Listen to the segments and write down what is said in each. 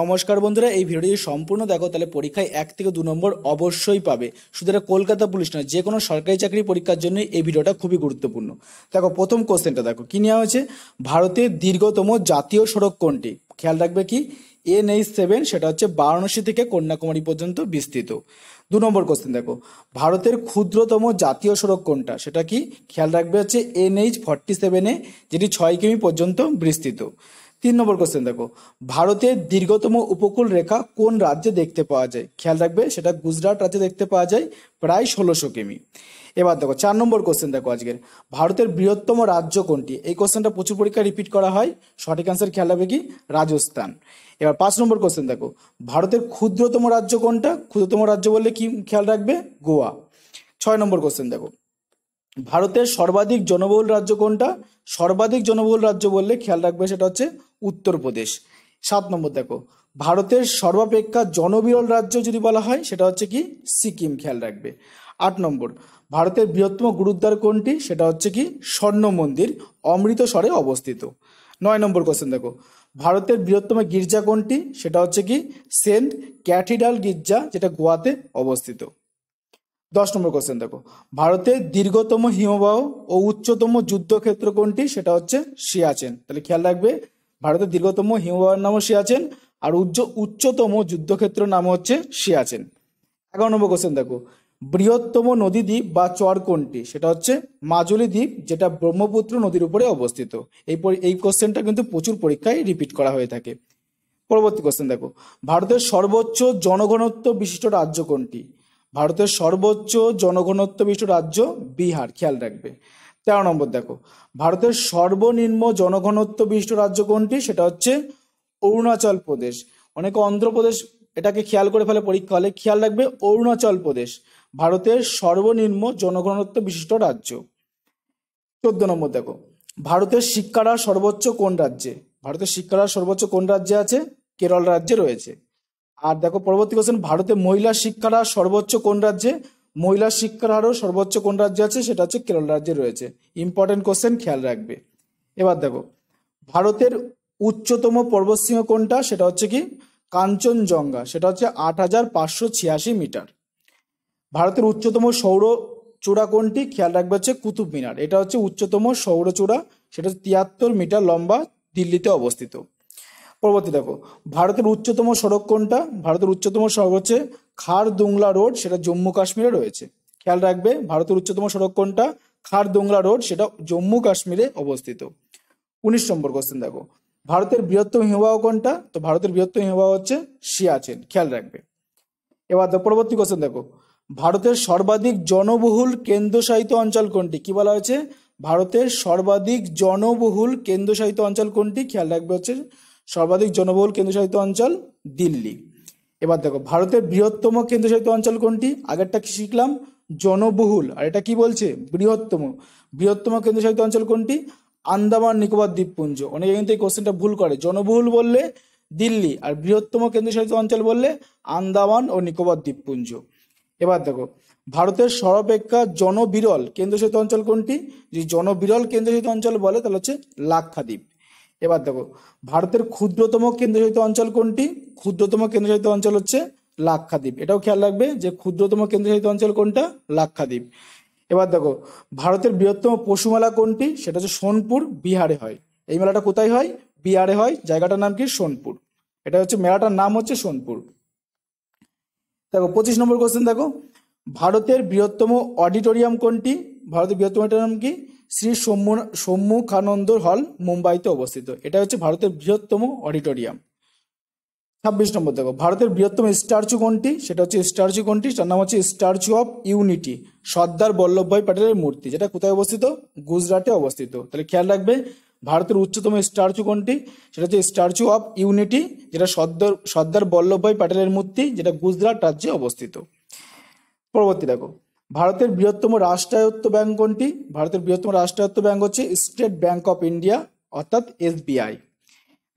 নমস্কার বন্ধুরা এই ভিডিও যদি সম্পূর্ণ দেখো তাহলে পরীক্ষায় এক থেকে দু নম্বর অবশ্যই পাবে শুধু এটা কলকাতা পুলিশ নয় যে কোনো সরকারি চাকরি পরীক্ষার জন্য এই ভিডিওটা খুবই গুরুত্বপূর্ণ দেখো প্রথম কোশ্চেনটা দেখো কী নেওয়া হয়েছে ভারতের দীর্ঘতম জাতীয় সড়ক কোনটি খেয়াল রাখবে কি এন এইচ সেভেন সেটা হচ্ছে বারাণসী থেকে কন্যাকুমারী পর্যন্ত বিস্তৃত দু নম্বর কোশ্চেন দেখো ভারতের ক্ষুদ্রতম জাতীয় সড়ক কোনটা সেটা কি খেয়াল রাখবে হচ্ছে এন এইচ ফর্টি সেভেনে যেটি ছয় কিমি পর্যন্ত বিস্তৃত তিন নম্বর কোশ্চেন দেখো ভারতের দীর্ঘতম উপকূল রেখা কোন রাজ্যে দেখতে পাওয়া যায় খেয়াল রাখবে সেটা গুজরাট রাজ্যে দেখতে পাওয়া যায় প্রায় ষোলোশো কিমি এবার দেখো চার নম্বর কোশ্চেন দেখো আজকের ভারতের বৃহত্তম রাজ্য কোনটি এই কোশ্চেনটা প্রচুর পরীক্ষায় রিপিট করা হয় সঠিক অ্যান্সার খেয়াল রাখবে কি রাজস্থান এবার পাঁচ নম্বর কোশ্চেন দেখো ভারতের ক্ষুদ্রতম রাজ্য কোনটা ক্ষুদ্রতম রাজ্য বললে কি খেয়াল রাখবে গোয়া ছয় নম্বর কোশ্চেন দেখো ভারতের সর্বাধিক জনবহুল রাজ্য কোনটা সর্বাধিক জনবহুল রাজ্য বললে খেয়াল রাখবে সেটা হচ্ছে উত্তরপ্রদেশ সাত নম্বর দেখো ভারতের সর্বাপেক্ষা জনবিরল রাজ্য যদি বলা হয় সেটা হচ্ছে কি সিকিম খেয়াল রাখবে আট নম্বর ভারতের বৃহত্তম গুরুদ্বার কোনটি সেটা হচ্ছে কি স্বর্ণ মন্দির অমৃতসরে অবস্থিত নয় নম্বর কোশ্চেন দেখো ভারতের বৃহত্তম গির্জা কোনটি সেটা হচ্ছে কি সেন্ট ক্যাথিড্রাল গির্জা যেটা গোয়াতে অবস্থিত দশ নম্বর কোশ্চেন দেখো ভারতের দীর্ঘতম হিমবাহ ও উচ্চতম যুদ্ধক্ষেত্র কোনটি সেটা হচ্ছে সিয়াচেন তাহলে খেয়াল রাখবে ভারতের দীর্ঘতম হিমবাহের নামও সিয়াচেন আর উচ্চ উচ্চতম যুদ্ধক্ষেত্র নাম হচ্ছে সিয়াচেন এগারো নম্বর কোশ্চেন দেখো বৃহত্তম নদী দ্বীপ বা চর কোনটি সেটা হচ্ছে মাজুলি দ্বীপ যেটা ব্রহ্মপুত্র নদীর উপরে অবস্থিত এই এই কোশ্চেনটা কিন্তু প্রচুর পরীক্ষায় রিপিট করা হয়ে থাকে পরবর্তী কোশ্চেন দেখো ভারতের সর্বোচ্চ জনঘনত্ব বিশিষ্ট রাজ্য কোনটি ভারতের সর্বোচ্চ জনঘনত্ব বিশিষ্ট রাজ্য বিহার খেয়াল রাখবে তেরো নম্বর দেখো ভারতের সর্বনিম্ন জনঘনত্ব বিশিষ্ট রাজ্য কোনটি সেটা হচ্ছে অরুণাচল প্রদেশ অনেকে অন্ধ্রপ্রদেশ এটাকে খেয়াল করে ফেলে পরীক্ষা হলে খেয়াল রাখবে অরুণাচল প্রদেশ ভারতের সর্বনিম্ন জনঘনত্ব বিশিষ্ট রাজ্য চোদ্দ নম্বর দেখো ভারতের শিক্ষারা সর্বোচ্চ কোন রাজ্যে ভারতের শিক্ষারা সর্বোচ্চ কোন রাজ্যে আছে কেরল রাজ্যে রয়েছে আর দেখো পরবর্তী কোশ্চেন ভারতে মহিলা শিক্ষার হার সর্বোচ্চ কোন রাজ্যে মহিলা শিক্ষার হারও সর্বোচ্চ কোন রাজ্যে আছে সেটা হচ্ছে কেরল রাজ্যে রয়েছে ইম্পর্টেন্ট কোশ্চেন খেয়াল রাখবে এবার দেখো ভারতের উচ্চতম পর্বতসিংহ কোনটা সেটা হচ্ছে কি কাঞ্চনজঙ্ঘা সেটা হচ্ছে আট হাজার পাঁচশো ছিয়াশি মিটার ভারতের উচ্চতম সৌর চূড়া কোনটি খেয়াল রাখবে হচ্ছে কুতুব মিনার এটা হচ্ছে উচ্চতম সৌরচূড়া সেটা হচ্ছে তিয়াত্তর মিটার লম্বা দিল্লিতে অবস্থিত পরবর্তী দেখো ভারতের উচ্চতম সড়ক কোনটা ভারতের উচ্চতম সড়ক হচ্ছে খারদুংলা রোড সেটা জম্মু কাশ্মীরে রয়েছে খেয়াল রাখবে ভারতের উচ্চতম সড়ক কোনটা খারদুংলা রোড সেটা জম্মু কাশ্মীরে অবস্থিত উনিশ নম্বর কোশ্চেন দেখো ভারতের বৃহত্তম হিমবাহ কোনটা তো ভারতের বৃহত্তম হিমবাহ হচ্ছে সিয়াচেন খেয়াল রাখবে এবার পরবর্তী কোশ্চেন দেখো ভারতের সর্বাধিক জনবহুল কেন্দ্রশাসিত অঞ্চল কোনটি কি বলা হয়েছে ভারতের সর্বাধিক জনবহুল কেন্দ্রশাসিত অঞ্চল কোনটি খেয়াল রাখবে হচ্ছে সর্বাধিক জনবহুল কেন্দ্রশাসিত অঞ্চল দিল্লি এবার দেখো ভারতের বৃহত্তম কেন্দ্রশাসিত অঞ্চল কোনটি আগেরটা কি শিখলাম জনবহুল আর এটা কি বলছে বৃহত্তম বৃহত্তম কেন্দ্রশাসিত অঞ্চল কোনটি আন্দামান নিকোবর দ্বীপপুঞ্জ অনেকে কিন্তু এই কোশ্চেনটা ভুল করে জনবহুল বললে দিল্লি আর বৃহত্তম কেন্দ্রশাসিত অঞ্চল বললে আন্দামান ও নিকোবর দ্বীপপুঞ্জ এবার দেখো ভারতের সর্বাপেক্ষা জনবিরল কেন্দ্রশাসিত অঞ্চল কোনটি যদি জনবিরল কেন্দ্রশাসিত অঞ্চল বলে তাহলে হচ্ছে লাক্ষাদ্বীপ এবার দেখো ভারতের ক্ষুদ্রতম কেন্দ্রশাসিত অঞ্চল কোনটি ক্ষুদ্রতম কেন্দ্রশাসিত অঞ্চল হচ্ছে লাক্ষাদ্বীপ এটাও খেয়াল রাখবে যে ক্ষুদ্রতম কেন্দ্রশাসিত অঞ্চল কোনটা লাক্ষাদ্বীপ এবার দেখো ভারতের বৃহত্তম পশুমেলা কোনটি সেটা হচ্ছে সোনপুর বিহারে হয় এই মেলাটা কোথায় হয় বিহারে হয় জায়গাটার নাম কি সোনপুর এটা হচ্ছে মেলাটার নাম হচ্ছে সোনপুর দেখো পঁচিশ নম্বর কোশ্চেন দেখো ভারতের বৃহত্তম অডিটোরিয়াম কোনটি ভারতের বৃহত্তম নাম কি শ্রী সৌম্য সৌম্যকানন্দর হল মুম্বাইতে অবস্থিত এটা হচ্ছে ভারতের বৃহত্তম অডিটোরিয়াম ছাব্বিশ নম্বর দেখো ভারতের বৃহত্তম স্ট্যাচু কোনটি সেটা হচ্ছে স্ট্যাচু কোনটি তার নাম হচ্ছে Statue of Unity Sardar Vallabhbhai প্যাটেলের মূর্তি যেটা কোথায় অবস্থিত গুজরাটে অবস্থিত তাহলে খেয়াল রাখবে ভারতের উচ্চতম স্ট্যাচু কোনটি সেটা হচ্ছে স্ট্যাচু অফ ইউনিটি যেটা সর্দার সর্দার বল্লভভাই প্যাটেলের মূর্তি যেটা গুজরাট রাজ্যে অবস্থিত পরবর্তী দেখো ভারতের বৃহত্তম রাষ্ট্রায়ত্ত ব্যাংক কোনটি ভারতের বৃহত্তম রাষ্ট্রায়ত্ত ব্যাংক হচ্ছে স্টেট ব্যাংক অফ ইন্ডিয়া অর্থাৎ এসবিআই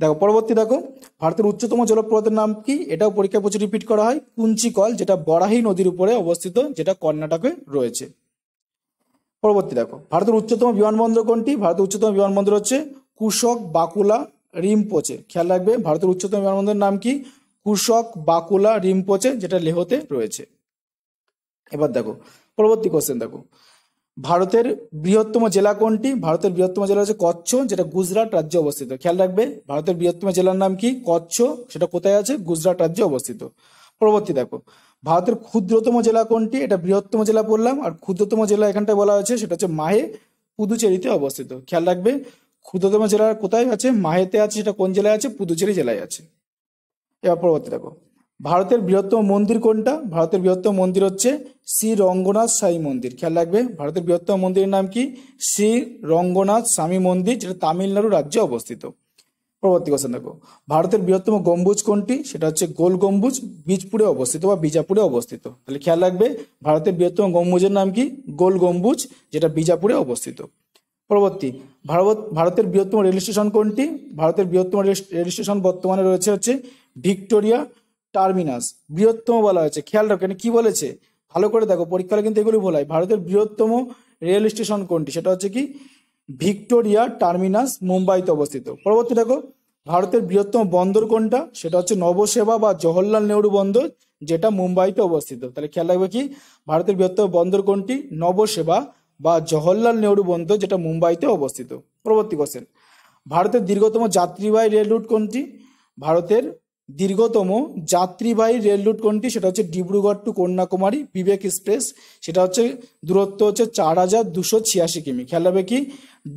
দেখো পরবর্তী দেখো ভারতের উচ্চতম জলপ্রপাতের নাম কি এটাও পরীক্ষা প্রচুর রিপিট করা হয় কুঞ্চিকল যেটা বরাহি নদীর উপরে অবস্থিত যেটা কর্ণাটকে রয়েছে পরবর্তী দেখো ভারতের উচ্চতম বিমানবন্দর কোনটি ভারতের উচ্চতম বিমানবন্দর হচ্ছে কুশক বাকুলা রিমপোচে খেয়াল রাখবে ভারতের উচ্চতম বিমানবন্দরের নাম কি কুশক বাকুলা রিমপোচে যেটা লেহতে রয়েছে এবার দেখো পরবর্তী কোশ্চেন দেখো ভারতের বৃহত্তম জেলা কোনটি ভারতের বৃহত্তম জেলা হচ্ছে কচ্ছ যেটা গুজরাট রাজ্যে অবস্থিত খেয়াল রাখবে ভারতের বৃহত্তম জেলার নাম কি কচ্ছ সেটা কোথায় আছে গুজরাট রাজ্যে অবস্থিত পরবর্তী দেখো ভারতের ক্ষুদ্রতম জেলা কোনটি এটা বৃহত্তম জেলা বললাম আর ক্ষুদ্রতম জেলা এখানটায় বলা হয়েছে সেটা হচ্ছে মাহে পুদুচেরিতে অবস্থিত খেয়াল রাখবে ক্ষুদ্রতম জেলা কোথায় আছে মাহেতে আছে সেটা কোন জেলায় আছে পুদুচেরি জেলায় আছে এবার পরবর্তী দেখো ভারতের বৃহত্তম মন্দির কোনটা ভারতের বৃহত্তম মন্দির হচ্ছে শ্রী রঙ্গনাথ স্বামী মন্দির খেয়াল রাখবে ভারতের বৃহত্তম মন্দিরের নাম কি শ্রী রঙ্গনাথ স্বামী মন্দির যেটা তামিলনাড়ু রাজ্যে অবস্থিত পরবর্তী কথা দেখো ভারতের বৃহত্তম গম্বুজ কোনটি সেটা হচ্ছে গোল গম্বুজ বীজপুরে অবস্থিত বা বিজাপুরে অবস্থিত তাহলে খেয়াল রাখবে ভারতের বৃহত্তম গম্বুজের নাম কি গোল গম্বুজ যেটা বিজাপুরে অবস্থিত পরবর্তী ভারত ভারতের বৃহত্তম রেল স্টেশন কোনটি ভারতের বৃহত্তম রেল স্টেশন বর্তমানে রয়েছে হচ্ছে ভিক্টোরিয়া টার্মিনাস বৃহত্তম বলা হয়েছে খেয়াল রাখো কি বলেছে ভালো করে দেখো পরীক্ষালে কিন্তু এগুলো ভুল হয় ভারতের বৃহত্তম রেল স্টেশন কোনটি সেটা হচ্ছে কি ভিক্টোরিয়া টার্মিনাস মুম্বাইতে অবস্থিত পরবর্তী দেখো ভারতের বৃহত্তম বন্দর কোনটা সেটা হচ্ছে নবসেবা বা জওহরলাল নেহরু বন্দর যেটা মুম্বাইতে অবস্থিত তাহলে খেয়াল রাখবে কি ভারতের বৃহত্তম বন্দর কোনটি নবসেবা বা জওহরলাল নেহরু বন্দর যেটা মুম্বাইতে অবস্থিত পরবর্তী কোশ্চেন ভারতের দীর্ঘতম যাত্রীবাহী রেল রুট কোনটি ভারতের দীর্ঘতম যাত্রীবাহী রেল রুট কোনটি সেটা হচ্ছে ডিব্রুগড় টু কন্যাকুমারী বিবেক এক্সপ্রেস সেটা হচ্ছে দূরত্ব হচ্ছে চার হাজার দুশো ছিয়াশি কিমি খেয়াল হবে কি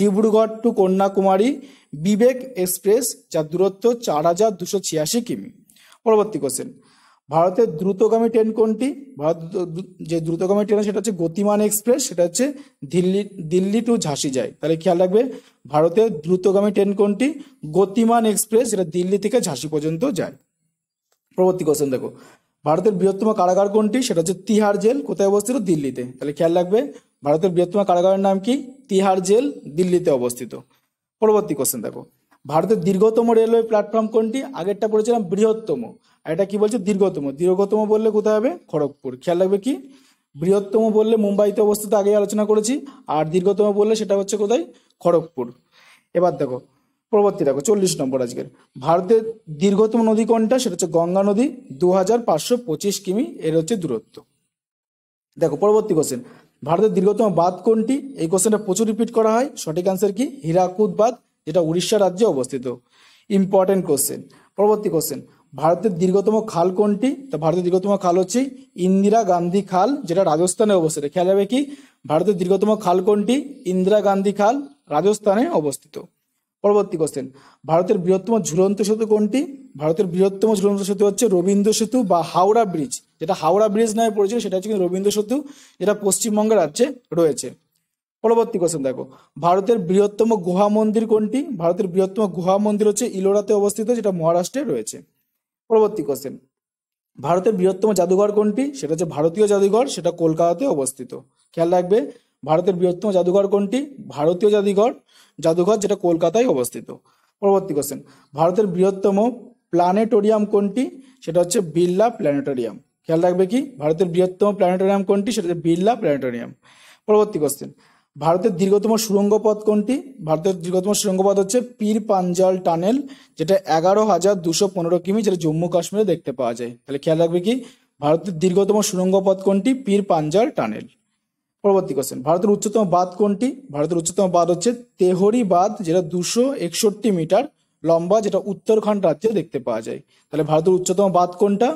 ডিব্রুগড় টু কন্যাকুমারী বিবেক এক্সপ্রেস যার দূরত্ব চার হাজার দুশো ছিয়াশি কিমি পরবর্তী কোশ্চেন ভারতের দ্রুতগামী ট্রেন কোনটি ভারত যে দ্রুতগামী ট্রেন সেটা হচ্ছে গতিমান এক্সপ্রেস সেটা হচ্ছে দিল্লি দিল্লি টু ঝাঁসি যায় তাহলে খেয়াল রাখবে ভারতের দ্রুতগামী ট্রেন কোনটি গতিমান এক্সপ্রেস সেটা দিল্লি থেকে ঝাঁসি পর্যন্ত যায় পরবর্তী কোশ্চেন দেখো ভারতের বৃহত্তম কারাগার কোনটি সেটা হচ্ছে তিহার জেল কোথায় অবস্থিত দিল্লিতে তাহলে খেয়াল রাখবে ভারতের বৃহত্তম কারাগারের নাম কি তিহার জেল দিল্লিতে অবস্থিত পরবর্তী কোশ্চেন দেখো ভারতের দীর্ঘতম রেলওয়ে প্ল্যাটফর্ম কোনটি আগেরটা পড়েছিলাম বৃহত্তম আর এটা কি বলছে দীর্ঘতম দীর্ঘতম বললে কোথায় হবে খড়গপুর খেয়াল রাখবে কি বৃহত্তম বললে মুম্বাইতে অবস্থিত আগে আলোচনা করেছি আর দীর্ঘতম বললে সেটা হচ্ছে কোথায় খড়গপুর এবার দেখো পরবর্তী দেখো চল্লিশ নম্বর আজকের ভারতের দীর্ঘতম নদী কোনটা সেটা হচ্ছে গঙ্গা নদী দু হাজার পাঁচশো পঁচিশ কিমি এর হচ্ছে দূরত্ব দেখো পরবর্তী কোশ্চেন ভারতের দীর্ঘতম বাঁধ কোনটি এই কোশ্চেনটা প্রচুর রিপিট করা হয় সঠিক আনসার কি হীরাকুদ বাঁধ যেটা উড়িষ্যা রাজ্যে অবস্থিত ইম্পর্টেন্ট কোশ্চেন পরবর্তী কোশ্চেন ভারতের দীর্ঘতম খাল কোনটি তো ভারতের দীর্ঘতম খাল হচ্ছে ইন্দিরা গান্ধী খাল যেটা রাজস্থানে অবস্থিত খেয়াল যাবে কি ভারতের দীর্ঘতম খাল কোনটি ইন্দিরা গান্ধী খাল রাজস্থানে অবস্থিত পরবর্তী কোশ্চেন ভারতের বৃহত্তম ঝুলন্ত সেতু কোনটি ভারতের বৃহত্তম ঝুলন্ত সেতু হচ্ছে রবীন্দ্র সেতু বা হাওড়া ব্রিজ যেটা হাওড়া ব্রিজ নামে পড়েছে সেটা হচ্ছে রবীন্দ্র সেতু যেটা পশ্চিমবঙ্গ রাজ্যে রয়েছে পরবর্তী কোশ্চেন দেখো ভারতের বৃহত্তম গুহা মন্দির কোনটি ভারতের বৃহত্তম গুহা মন্দির হচ্ছে ইলোরাতে অবস্থিত যেটা মহারাষ্ট্রে রয়েছে পরবর্তী কোশ্চেন ভারতের বৃহত্তম জাদুঘর কোনটি সেটা হচ্ছে ভারতীয় জাদুঘর সেটা কলকাতাতে অবস্থিত খেয়াল রাখবে ভারতের বৃহত্তম জাদুঘর কোনটি ভারতীয় জাদুঘর জাদুঘর যেটা কলকাতায় অবস্থিত পরবর্তী কোশ্চেন ভারতের বৃহত্তম প্ল্যানেটোরিয়াম কোনটি সেটা হচ্ছে বিড়লা প্ল্যানেটোরিয়াম খেয়াল রাখবে কি ভারতের বৃহত্তম প্ল্যানেটোরিয়াম কোনটি সেটা হচ্ছে বিড়লা প্ল্যানেটোরিয়াম পরবর্তী কোশ্চেন ভারতের দীর্ঘতম সুড়ঙ্গ পথ কোনটি ভারতের দীর্ঘতম সুড়ঙ্গ পথ হচ্ছে পীর পাঞ্জাল টানেল যেটা এগারো হাজার দুশো পনেরো কিমি যেটা জম্মু কাশ্মীরে দেখতে পাওয়া যায় তাহলে খেয়াল রাখবে কি ভারতের দীর্ঘতম সুড়ঙ্গ পথ কোনটি পীর পাঞ্জাল টানেল পরবর্তী কোশ্চেন ভারতের উচ্চতম বাঁধ কোনটি ভারতের উচ্চতম বাঁধ হচ্ছে তেহরি বাঁধ যেটা দুশো একষট্টি মিটার লম্বা যেটা উত্তরাখণ্ড রাজ্যে দেখতে পাওয়া যায় তাহলে ভারতের উচ্চতম বাঁধ কোনটা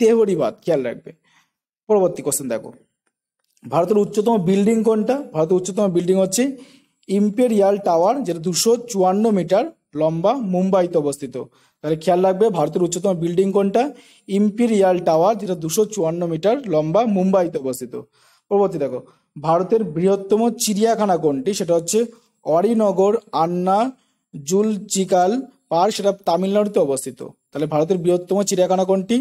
তেহরি বাঁধ খেয়াল রাখবে পরবর্তী কোশ্চেন দেখো ভারতের উচ্চতম বিল্ডিং কোনটা ভারতের উচ্চতম বিল্ডিং হচ্ছে ইম্পেরিয়াল টাওয়ার যেটা দুশো চুয়ান্ন মিটার লম্বা মুম্বাইতে অবস্থিত তাহলে খেয়াল রাখবে ভারতের উচ্চতম বিল্ডিং কোনটা ইম্পেরিয়াল টাওয়ার যেটা দুশো চুয়ান্ন মিটার লম্বা মুম্বাইতে অবস্থিত পরবর্তী দেখো ভারতের বৃহত্তম চিড়িয়াখানা কোনটি সেটা হচ্ছে অরিনগর আন্না জুলচিকাল পার্ক সেটা তামিলনাড়ুতে অবস্থিত তাহলে ভারতের বৃহত্তম চিড়িয়াখানা কোনটি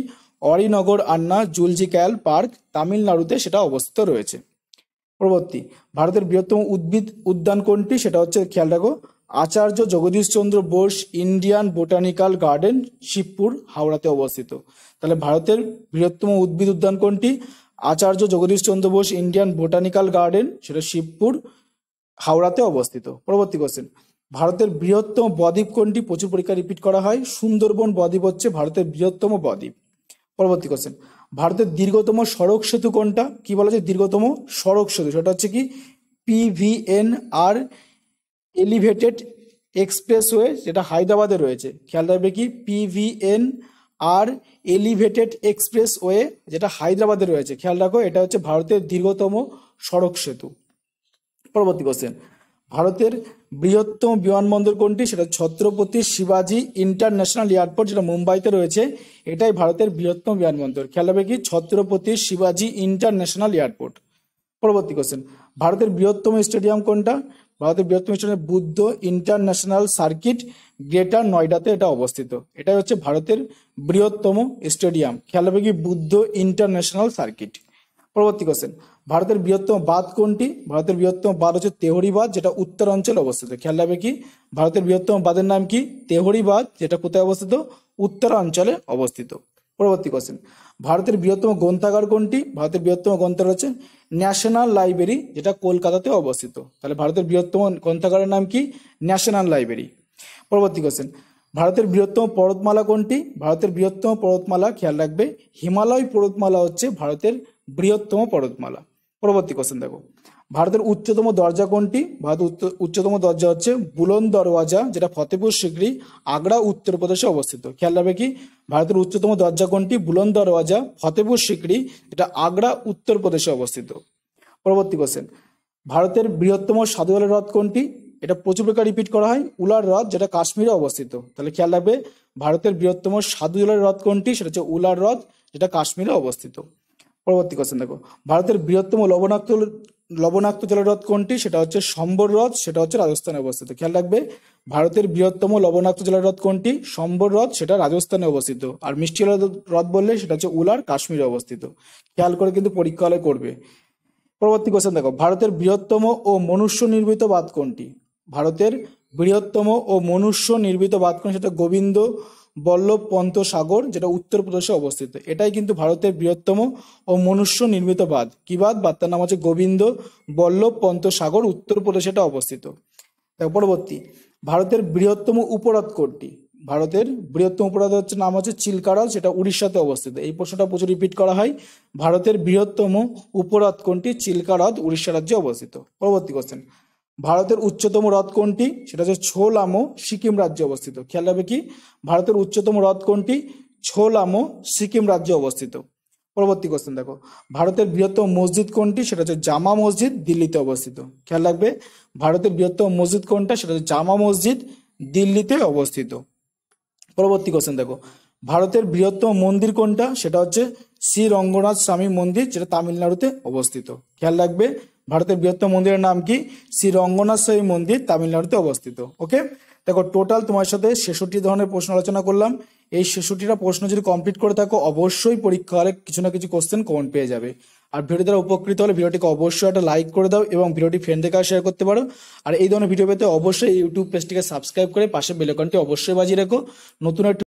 অরিনগর আন্না জুলজিক্যাল পার্ক তামিলনাড়ুতে সেটা অবস্থিত রয়েছে পরবর্তী ভারতের বৃহত্তম উদ্ভিদ উদ্যান কোনটি সেটা হচ্ছে খেয়াল রাখো Acharya Jagadish Chandra Bose Indian Botanical Garden Shibpur হাওড়াতে অবস্থিত তাহলে ভারতের বৃহত্তম উদ্ভিদ উদ্যান কোনটি Acharya Jagadish Chandra Bose Indian Botanical Garden সেটা শিবপুর হাওড়াতে অবস্থিত পরবর্তী কোশ্চেন ভারতের বৃহত্তম বদ্বীপ কোনটি প্রচুর পরীক্ষা রিপিট করা হয় সুন্দরবন বদ্বীপ হচ্ছে ভারতের বৃহত্তম বদ্বীপ পরবর্তী কোশ্চেন ভারতের দীর্ঘতম সড়ক সেতু কোনটা কি বলা হচ্ছে দীর্ঘতম সড়ক সেতু সেটা হচ্ছে কি পিভিএন আর এলিভেটেড এক্সপ্রেসওয়ে যেটা হায়দ্রাবাদে রয়েছে খেয়াল রাখবে কি পিভিএন আর এলিভেটেড এক্সপ্রেসওয়ে যেটা হায়দ্রাবাদে রয়েছে খেয়াল রাখো এটা হচ্ছে ভারতের দীর্ঘতম সড়ক সেতু পরবর্তী কোশ্চেন ভারতের বৃহত্তম বিমানবন্দর কোনটি সেটা ছত্রপতি শিবাজি ইন্টারন্যাশনাল এয়ারপোর্ট যেটা মুম্বাইতে রয়েছে এটাই ভারতের বৃহত্তম বিমানবন্দর খেয়াল হবে কি ছত্রপতি শিবাজি ইন্টারন্যাশনাল এয়ারপোর্ট পরবর্তী কোশ্চেন ভারতের বৃহত্তম স্টেডিয়াম কোনটা ভারতের বৃহত্তম stadium Buddh International Circuit Greater নয়ডাতে এটা অবস্থিত এটাই হচ্ছে ভারতের বৃহত্তম স্টেডিয়াম খেয়াল হবে কি বুদ্ধ ইন্টারন্যাশনাল সার্কিট পরবর্তী কোশ্চেন ভারতের বৃহত্তম বাঁধ কোনটি ভারতের বৃহত্তম বাঁধ হচ্ছে তেহরি বাঁধ যেটা উত্তর অঞ্চলে অবস্থিত খেয়াল রাখবে কি ভারতের বৃহত্তম বাঁধের নাম কি তেহরি বাঁধ যেটা কোথায় অবস্থিত উত্তরাঞ্চলে অবস্থিত পরবর্তী কোশ্চেন ভারতের বৃহত্তম গ্রন্থাগার কোনটি ভারতের বৃহত্তম গ্রন্থাগার হচ্ছে ন্যাশনাল লাইব্রেরি যেটা কলকাতাতে অবস্থিত তাহলে ভারতের বৃহত্তম গ্রন্থাগারের নাম কি ন্যাশনাল লাইব্রেরি পরবর্তী কোশ্চেন ভারতের বৃহত্তম পর্বতমালা কোনটি ভারতের বৃহত্তম পর্বতমালা খেয়াল রাখবে হিমালয় পর্বতমালা হচ্ছে ভারতের বৃহত্তম পর্বতমালা পরবর্তী কোশ্চেন দেখো ভারতের উচ্চতম দরজা কোনটি ভারতের উচ্চতম দরজা হচ্ছে বুলন দরওয়াজা যেটা ফতেপুর সিকরি আগ্রা উত্তরপ্রদেশে অবস্থিত খেয়াল রাখবে কি ভারতের উচ্চতম দরজা কোনটি বুলন দরওয়াজা ফতেপুর সিকরি এটা আগ্রা উত্তরপ্রদেশে অবস্থিত পরবর্তী কোশ্চেন ভারতের বৃহত্তম সাধুয়ালের হ্রদ কোনটি এটা প্রচুর প্রকার রিপিট করা হয় উলার হ্রদ যেটা কাশ্মীরে অবস্থিত তাহলে খেয়াল রাখবে ভারতের বৃহত্তম সাধুজলের হ্রদ কোনটি সেটা হচ্ছে উলার হ্রদ যেটা কাশ্মীরে অবস্থিত পরবর্তী কোশ্চেন দেখো ভারতের বৃহত্তম লবণাক্ত লবণাক্ত জলহ্রদ কোনটি সেটা হচ্ছে সম্বর হ্রদ সেটা হচ্ছে রাজস্থানে অবস্থিত খেয়াল রাখবে ভারতের বৃহত্তম লবণাক্ত জলহ্রদ কোনটি সম্বর হ্রদ সেটা রাজস্থানে অবস্থিত আর মিষ্টি হ্রদ বললে সেটা হচ্ছে উলার কাশ্মীরে অবস্থিত খেয়াল করে কিন্তু পরীক্ষা হলে করবে পরবর্তী কোশ্চেন দেখো ভারতের বৃহত্তম ও মনুষ্য নির্মিত বাঁধ কোনটি ভারতের বৃহত্তম ও মনুষ্য নির্মিত বাঁধ কোন সেটা গোবিন্দ বল্লভপন্ত সাগর যেটা উত্তরপ্রদেশে অবস্থিত এটাই কিন্তু ভারতের বৃহত্তম ও মনুষ্য নির্মিত বাঁধ কি বাঁধ তার নাম হচ্ছে গোবিন্দ বল্লভপন্ত সাগর উত্তরপ্রদেশে এটা অবস্থিত পরবর্তী ভারতের বৃহত্তম উপহ্রদ কোনটি ভারতের বৃহত্তম উপহ্রদ হচ্ছে নাম হচ্ছে চিলকারাল সেটা উড়িষ্যাতে অবস্থিত এই প্রশ্নটা প্রচুর রিপিট করা হয় ভারতের বৃহত্তম উপহ্রদ কোনটি চিলকাহ্রদ উড়িষ্যা রাজ্যে অবস্থিত পরবর্তী কোশ্চেন ভারতের উচ্চতম হ্রদ কোনটি সেটা হচ্ছে ছোলামো সিকিম রাজ্যে অবস্থিত খেয়াল রাখবে কি ভারতের উচ্চতম হ্রদ কোনটি ছোলামো সিকিম রাজ্যে অবস্থিত পরবর্তী কোশ্চেন দেখো ভারতের বৃহত্তম মসজিদ কোনটি সেটা হচ্ছে জামা মসজিদ দিল্লিতে অবস্থিত খেয়াল রাখবে ভারতের বৃহত্তম মসজিদ কোনটা সেটা হচ্ছে জামা মসজিদ দিল্লিতে অবস্থিত পরবর্তী কোশ্চেন দেখো ভারতের বৃহত্তম মন্দির কোনটা সেটা হচ্ছে শ্রী রঙ্গনাথ স্বামী মন্দির যেটা তামিলনাড়ুতে অবস্থিত খেয়াল রাখবে ভারতের বৃহত্তম মন্দিরের নাম কি শ্রী রঙ্গনাথস্বামী মন্দির তামিলনাড়ুতে অবস্থিত ওকে দেখো টোটাল তোমার সাথে ছেষট্টি ধরনের প্রশ্ন আলোচনা করলাম এই ছেষট্টিটা প্রশ্ন যদি কমপ্লিট করে থাকো অবশ্যই পরীক্ষা হলে কিছু না কিছু কোশ্চেন কমন পেয়ে যাবে আর ভিডিও দ্বারা উপকৃত হলে ভিডিওটিকে অবশ্যই একটা লাইক করে দাও এবং ভিডিওটি ফ্রেন্ডদের কাছে শেয়ার করতে পারো আর এই ধরনের ভিডিও পেতে অবশ্যই ইউটিউব পেজটিকে সাবস্ক্রাইব করে পাশে বেলকনটি অবশ্যই বাজিয়ে রাখো নতুন